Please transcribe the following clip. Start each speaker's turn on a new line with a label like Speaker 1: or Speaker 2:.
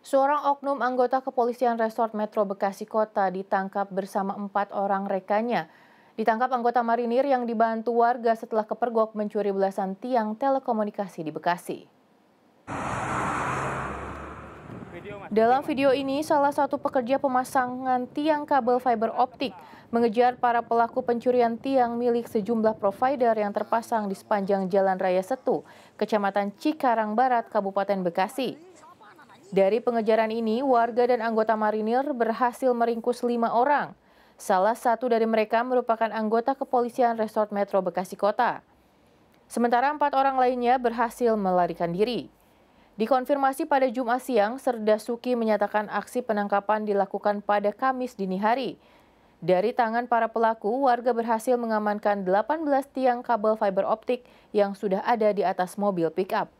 Speaker 1: Seorang oknum anggota kepolisian resort Metro Bekasi Kota ditangkap bersama empat orang rekannya. Ditangkap anggota marinir yang dibantu warga setelah kepergok mencuri belasan tiang telekomunikasi di Bekasi. Dalam video ini, salah satu pekerja pemasangan tiang kabel fiber optik mengejar para pelaku pencurian tiang milik sejumlah provider yang terpasang di sepanjang Jalan Raya Setu, Kecamatan Cikarang Barat, Kabupaten Bekasi. Dari pengejaran ini, warga dan anggota marinir berhasil meringkus lima orang. Salah satu dari mereka merupakan anggota kepolisian Resort Metro Bekasi Kota. Sementara empat orang lainnya berhasil melarikan diri. Dikonfirmasi pada Jumat siang, Serda Suki menyatakan aksi penangkapan dilakukan pada Kamis dini hari. Dari tangan para pelaku, warga berhasil mengamankan 18 tiang kabel fiber optik yang sudah ada di atas mobil pickup.